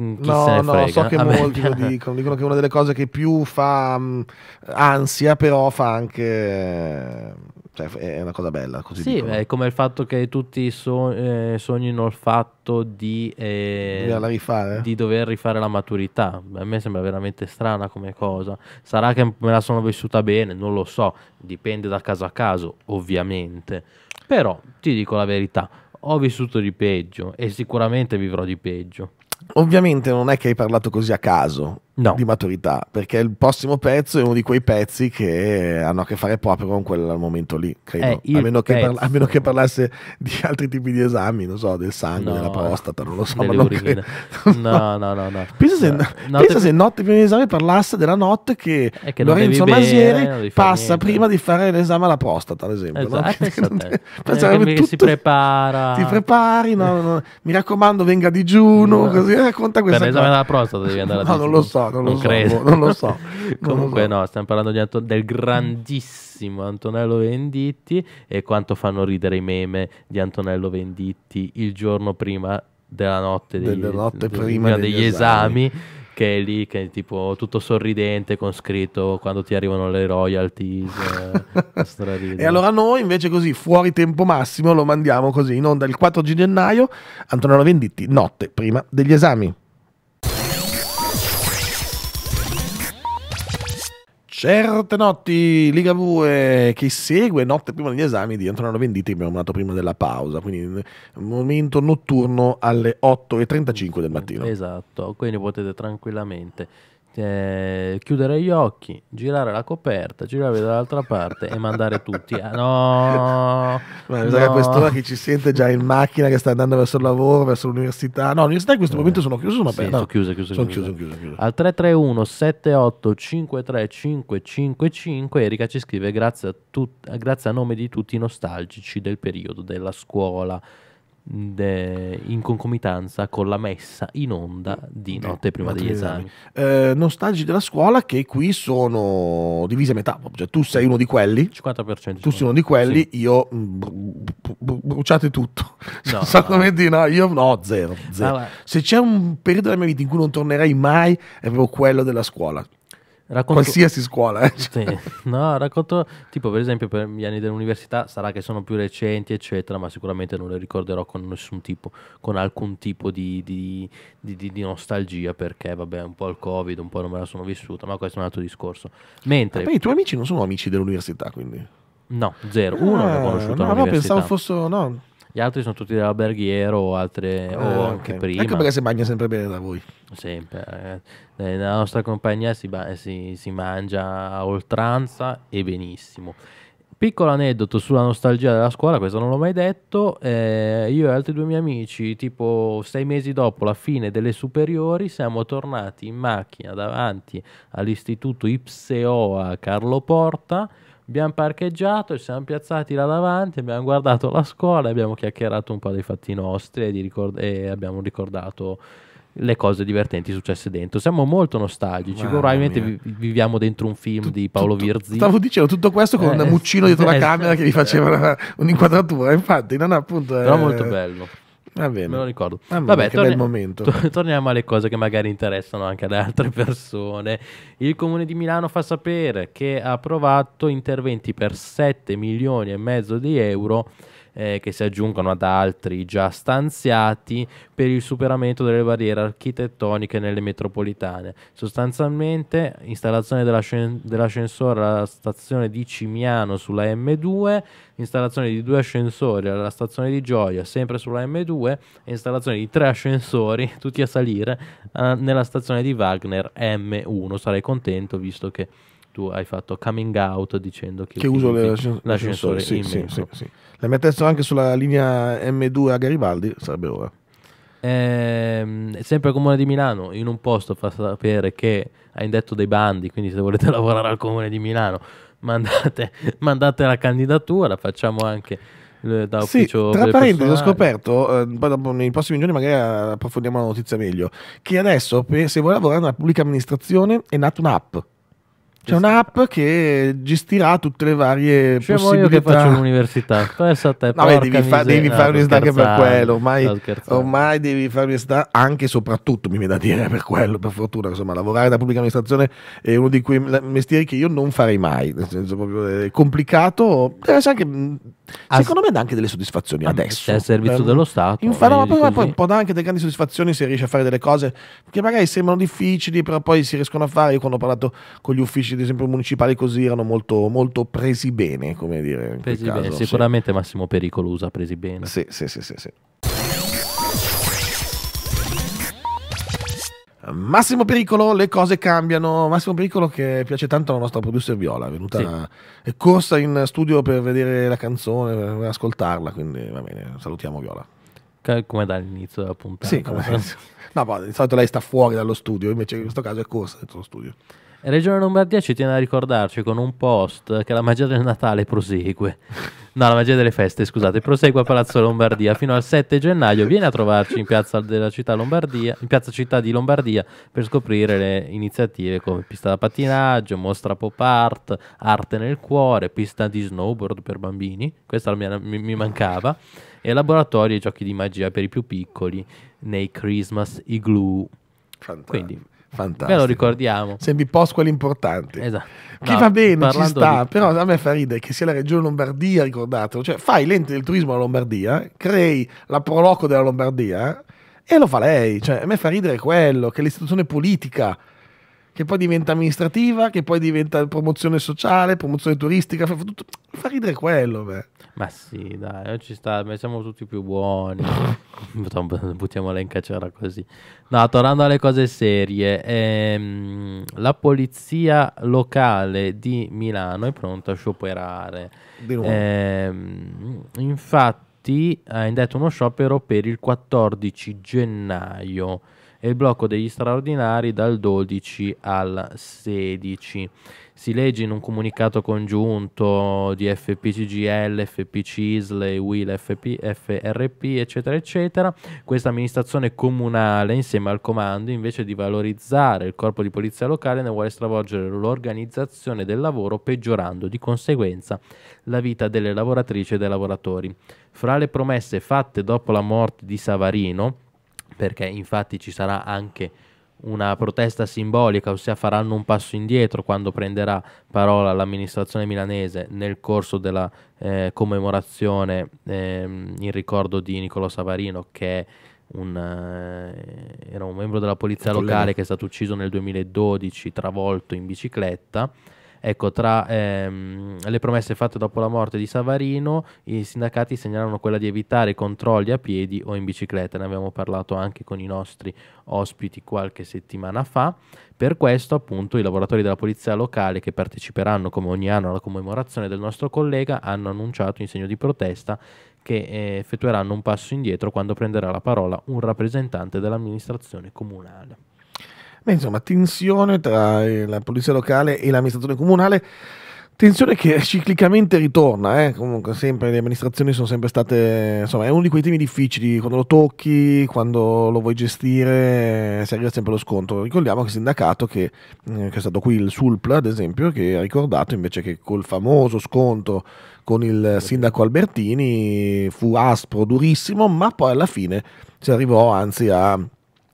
Mm, chi no, no, so che Vabbè. molti lo dicono, dicono che è una delle cose che più fa mh, mm, ansia, però fa anche cioè, è una cosa bella. Così sì, è come il fatto che tutti so, eh, sognino il fatto di, eh, di, dover rifare la maturità. A me sembra veramente strana come cosa. Sarà che me la sono vissuta bene, non lo so, dipende da caso a caso, ovviamente. Però ti dico la verità, ho vissuto di peggio e sicuramente vivrò di peggio. Ovviamente non è che hai parlato così a caso, No. di maturità, perché il prossimo pezzo è uno di quei pezzi che hanno a che fare proprio con quel momento lì, credo. Eh, a, meno eh, parla, a, meno che parlasse di altri tipi di esami, non so, del sangue, no, della prostata, non lo so. Ma non credo. no, no, no, no. Pensa, se, no, pensa te... se notte prima di esame parlasse della notte che, eh, che Lorenzo Masieri passa niente. prima di fare l'esame alla prostata, ad esempio. Esatto. No? Esatto. Eh, si prepara. Ti prepari, no, mi raccomando, venga a digiuno, così racconta questa Per l'esame della prostata devi andare a digiuno. No, non lo so so, non, non lo credo. so, boh, non lo so. Comunque lo so. no, stiamo parlando Anto- del grandissimo Antonello Venditti e quanto fanno ridere i meme di Antonello Venditti il giorno prima della notte, degli, della notte prima, prima degli, degli esami. esami che è lì, che è tipo tutto sorridente con scritto quando ti arrivano le royalties. Eh, e allora noi invece così, fuori tempo massimo, lo mandiamo così in onda il 4 gennaio, Antonello Venditti, notte prima degli esami. Certe notti Liga 2 che segue notte prima degli esami di Antonello Venditti che abbiamo mandato prima della pausa, quindi mm, momento notturno alle 8.35 del mattino. Esatto, quindi potete tranquillamente eh, chiudere gli occhi, girare la coperta, girare dall'altra parte e mandare tutti. A... Ah, no, Ma no. che a quest'ora chi ci sente già in macchina che sta andando verso il lavoro, verso l'università. No, l'università in questo eh. momento sono chiuse, sono aperte. Sì, no. sono chiuse, chiuse, sono chiuse. chiuse, chiuse. Al 331 78 53 555 Erika ci scrive grazie a, tut- grazie a nome di tutti i nostalgici del periodo della scuola de, in concomitanza con la messa in onda di notte prima degli esami. Eh, nostalgi della scuola che qui sono divisi a metà, cioè, tu sei uno di quelli, 50%, tu sei uno di quelli, sì. io mm, bruciate tutto, no, no. no, io no, zero, ah, zero. Se c'è un periodo della mia vita in cui non tornerei mai è proprio quello della scuola, Racconto... Qualsiasi scuola, eh. Sì. No, racconto, tipo per esempio per gli anni dell'università, sarà che sono più recenti, eccetera, ma sicuramente non le ricorderò con nessun tipo, con alcun tipo di, di, di, di nostalgia, perché vabbè, un po' il Covid, un po' non me la sono vissuta, ma questo è un altro discorso. Mentre... Vabbè, ah, i tuoi amici non sono amici dell'università, quindi? No, zero. Uno ah, l'ho conosciuto no, all'università. No, pensavo fosse... No. Gli altri sono tutti dell'alberghiero o altre, eh, o anche okay. Ecco prima. Ecco perché si mangia sempre bene da voi. Sempre. Eh. eh nella nostra compagnia si, si, si mangia a oltranza e benissimo. Piccolo aneddoto sulla nostalgia della scuola, questo non l'ho mai detto, eh, io e altri due miei amici, tipo sei mesi dopo la fine delle superiori, siamo tornati in macchina davanti all'istituto Ipseo a Carlo Porta Abbiamo parcheggiato, ci siamo piazzati là davanti, abbiamo guardato la scuola, abbiamo chiacchierato un po' dei fatti nostri e, ricord- e abbiamo ricordato le cose divertenti successe dentro. Siamo molto nostalgici. Mamma probabilmente mia. viviamo dentro un film tutto, di Paolo Virzi. Stavo dicendo tutto questo con eh, un muccino dietro eh, la camera che vi faceva eh. un'inquadratura. Infatti, non appunto. Però eh, molto bello. Ah, Me lo ricordo. Ah, Vabbè, torni- momento. torniamo alle cose che magari interessano anche ad altre persone. Il comune di Milano fa sapere che ha approvato interventi per 7 milioni e mezzo di euro eh, che si aggiungono ad altri già stanziati per il superamento delle barriere architettoniche nelle metropolitane. Sostanzialmente installazione dell'ascensore alla stazione di Cimiano sulla M2, installazione di due ascensori alla stazione di Gioia sempre sulla M2 e installazione di tre ascensori tutti a salire eh, nella stazione di Wagner M1. Sarei contento visto che tu hai fatto coming out dicendo che, che uso l'ascensore, l'ascensore sì, sì, sì, sì la mettessero anche sulla linea M2 a Garibaldi, sarebbe ora. Eh, sempre il comune di Milano in un posto fa sapere che ha indetto dei bandi, quindi se volete lavorare al comune di Milano mandate, mandate la candidatura, facciamo anche eh, da ufficio sì, tra parentesi ho scoperto eh, nei prossimi giorni magari approfondiamo la notizia meglio che adesso se vuoi lavorare nella pubblica amministrazione è nata un'app c'è un'app che gestirà tutte le varie cioè, possibilità. Io che faccio l'università, pensa a te. No, beh, devi, fa, devi fare un'università anche per quello. Ormai, ormai devi fare un'università anche e soprattutto, mi viene da dire, per quello, per fortuna. Insomma, lavorare da pubblica amministrazione è uno di quei mestieri che io non farei mai. Nel senso proprio è complicato, deve essere anche As... Secondo me dà anche delle soddisfazioni ah, adesso. È servizio dello Stato. Infatti, ma poi può dare anche delle grandi soddisfazioni se riesce a fare delle cose che magari sembrano difficili, però poi si riescono a fare. Io quando ho parlato con gli uffici, ad esempio, municipali così, erano molto, molto presi bene, come dire. Presi bene. sicuramente sì. Massimo Pericolo usa presi bene. Sì, sì, sì, sì. sì. Massimo Pericolo, le cose cambiano. Massimo Pericolo che piace tanto alla nostra producer Viola, è venuta sì. è corsa in studio per vedere la canzone, per ascoltarla, quindi va bene, salutiamo Viola. Come dall'inizio della puntata. Sì, come... no, ma di solito lei sta fuori dallo studio, invece in questo caso è corsa dentro lo studio. Regione Lombardia ci tiene a ricordarci con un post che la magia del Natale prosegue. No, la magia delle feste, scusate. Prosegue a Palazzo Lombardia fino al 7 gennaio. Vieni a trovarci in piazza della città Lombardia, in piazza città di Lombardia per scoprire le iniziative come pista da pattinaggio, mostra pop art, arte nel cuore, pista di snowboard per bambini. Questa mia, mi, mi mancava. E laboratori e giochi di magia per i più piccoli nei Christmas Igloo. Fantastico. Fantastico. Ve lo ricordiamo. Sembri post quelli importanti. Esatto. Che no, va bene, ci sta, di... però a me fa ridere che sia la regione Lombardia, ricordatelo. Cioè, fai l'ente del turismo alla Lombardia, crei la Proloco della Lombardia eh, e lo fa lei. Cioè, a me fa ridere quello, che l'istituzione politica che poi diventa amministrativa, che poi diventa promozione sociale, promozione turistica, fa, tutto, fa ridere quello. Beh. Ma sì, dai, non eh, ci sta, ma siamo tutti più buoni. Buttiamola in cacciara così. No, tornando alle cose serie, ehm, la polizia locale di Milano è pronta a scioperare. Ehm, infatti ha indetto uno sciopero per il 14 gennaio e il blocco degli straordinari dal 12 al 16. Si legge in un comunicato congiunto di FPCGL, FPCISL, WIL, FP, FRP, eccetera, eccetera. Questa amministrazione comunale, insieme al comando, invece di valorizzare il corpo di polizia locale, ne vuole stravolgere l'organizzazione del lavoro, peggiorando di conseguenza la vita delle lavoratrici e dei lavoratori. Fra le promesse fatte dopo la morte di Savarino, perché infatti ci sarà anche una protesta simbolica, ossia faranno un passo indietro quando prenderà parola l'amministrazione milanese nel corso della eh, commemorazione ehm, in ricordo di Niccolò Savarino che un, eh, era un membro della polizia locale che è stato ucciso nel 2012 travolto in bicicletta Ecco, tra ehm, le promesse fatte dopo la morte di Savarino, i sindacati segnalano quella di evitare controlli a piedi o in bicicletta, ne abbiamo parlato anche con i nostri ospiti qualche settimana fa. Per questo appunto i lavoratori della polizia locale che parteciperanno come ogni anno alla commemorazione del nostro collega hanno annunciato in segno di protesta che eh, effettueranno un passo indietro quando prenderà la parola un rappresentante dell'amministrazione comunale. Beh, insomma, tensione tra eh, la polizia locale e l'amministrazione comunale. Tensione che ciclicamente ritorna, eh? comunque sempre le amministrazioni sono sempre state, insomma è uno di quei temi difficili, quando lo tocchi, quando lo vuoi gestire, eh, si arriva sempre allo scontro. Ricordiamo che il sindacato, che, mm, che è stato qui il Sulpla ad esempio, che ha ricordato invece che col famoso scontro con il sindaco Albertini fu aspro, durissimo, ma poi alla fine si arrivò anzi a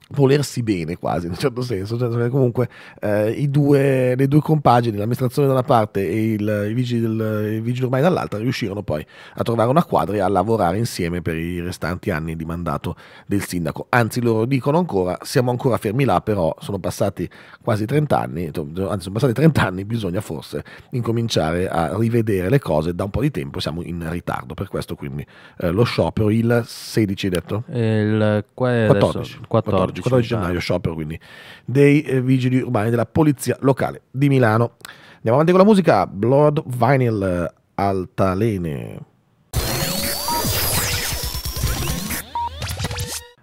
volersi bene quasi in un certo senso cioè, cioè comunque eh, due, le due compagini l'amministrazione da una parte e il, i, vigili del, i vigili ormai dall'altra riuscirono poi a trovare una quadra e a lavorare insieme per i restanti anni di mandato del sindaco anzi loro dicono ancora siamo ancora fermi là però sono passati quasi 30 anni anzi sono passati 30 anni bisogna forse incominciare a rivedere le cose da un po' di tempo siamo in ritardo per questo quindi eh, lo sciopero il 16 detto? Eh, il 14, 14. 14 oggi, 14 gennaio, sciopero quindi, dei eh, vigili urbani della polizia locale di Milano. Andiamo avanti con la musica, Blood Vinyl eh, Altalene.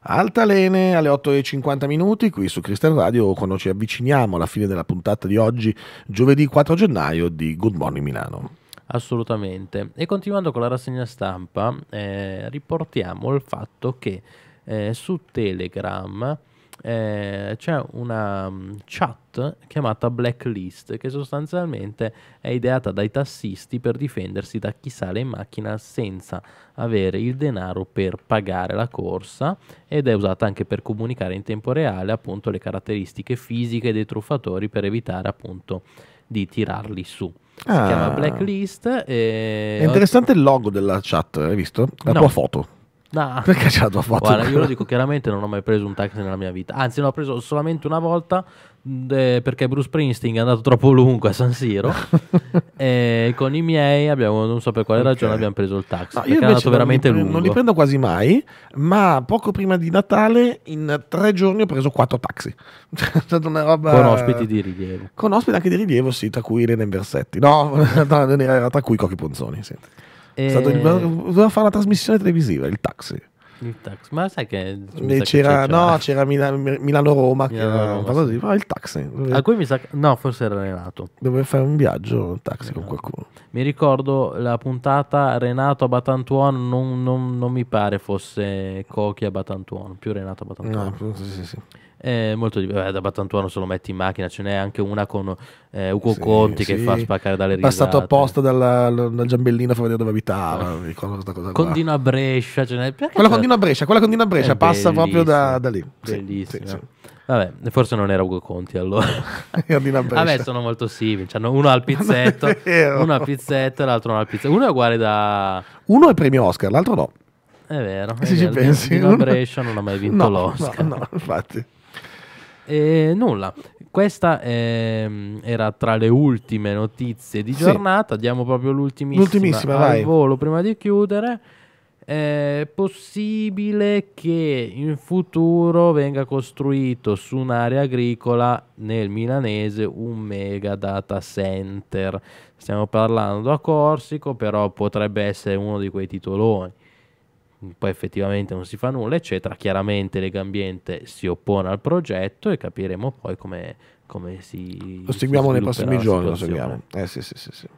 Altalene alle 8.50 minuti qui su Cristian Radio quando ci avviciniamo alla fine della puntata di oggi, giovedì 4 gennaio di Good Morning Milano. Assolutamente. E continuando con la rassegna stampa, eh, riportiamo il fatto che eh, su Telegram eh, c'è una mm, chat chiamata Blacklist che sostanzialmente è ideata dai tassisti per difendersi da chi sale in macchina senza avere il denaro per pagare la corsa ed è usata anche per comunicare in tempo reale appunto le caratteristiche fisiche dei truffatori per evitare appunto di tirarli su. Ah. Si chiama Blacklist. E... Eh, è interessante il logo della chat, hai visto? La no. tua foto. No. Perché c'è la tua foto? Guarda, io lo dico chiaramente, non ho mai preso un taxi nella mia vita. Anzi, ne ho preso solamente una volta eh, perché Bruce Springsteen è andato troppo lungo a San Siro. e con i miei abbiamo, non so per quale okay. ragione, abbiamo preso il taxi. No, io è andato veramente li, lungo. Non li prendo quasi mai, ma poco prima di Natale, in tre giorni ho preso quattro taxi. Cioè, è stata una roba... Con ospiti di rilievo. Con ospiti anche di rilievo, sì, tra cui Irene Versetti. No, tra cui Cochi Ponzoni, sì. E... È stato il, eh. doveva fare la trasmissione televisiva, il taxi. Il taxi. Ma sai che c'era, no, c'era Milano Roma, Milano era un po' così, il taxi. Dove... A cui mi sa che, no, forse era Renato. Doveva fare un viaggio in taxi Renato. con qualcuno. Mi ricordo la puntata Renato a Batantuono, non, non, non mi pare fosse Cochi a Batantuono, più Renato a Batantuono. No, sì, sì, sì. Eh, molto di... eh, da Battantuono se lo metti in macchina, ce n'è anche una con eh, Ugo sì, Conti sì. che fa spaccare dalle risate. Passato apposta dalla, dalla Giambellina a vedere dove abitava. Eh. Condino a Brescia, ce n'è. quella Condino a Brescia, quella Condino a Brescia passa proprio da, da lì. Sì, bellissima. Sì, Vabbè, forse non era Ugo Conti allora. Vabbè, sono molto simili. Cioè, uno al pizzetto, uno al pizzetto e l'altro non al pizzetto. Uno è uguale da. Uno è premio Oscar, l'altro no. È vero. Eh se ci pensi. Uno... Brescia non ha mai vinto no, l'Oscar. No, no, infatti. E nulla, questa è, ehm, era tra le ultime notizie di giornata. Sì. Diamo proprio l'ultimissima, l'ultimissima al vai. volo prima di chiudere. È possibile che in futuro venga costruito su un'area agricola nel milanese un mega data center. Stiamo parlando a Corsico, però potrebbe essere uno di quei titoloni poi effettivamente non si fa nulla, eccetera. Chiaramente Ambiente si oppone al progetto e capiremo poi come, come si. Lo seguiamo si nei prossimi giorni. Lo seguiamo. Eh, sì, sì, sì, sì.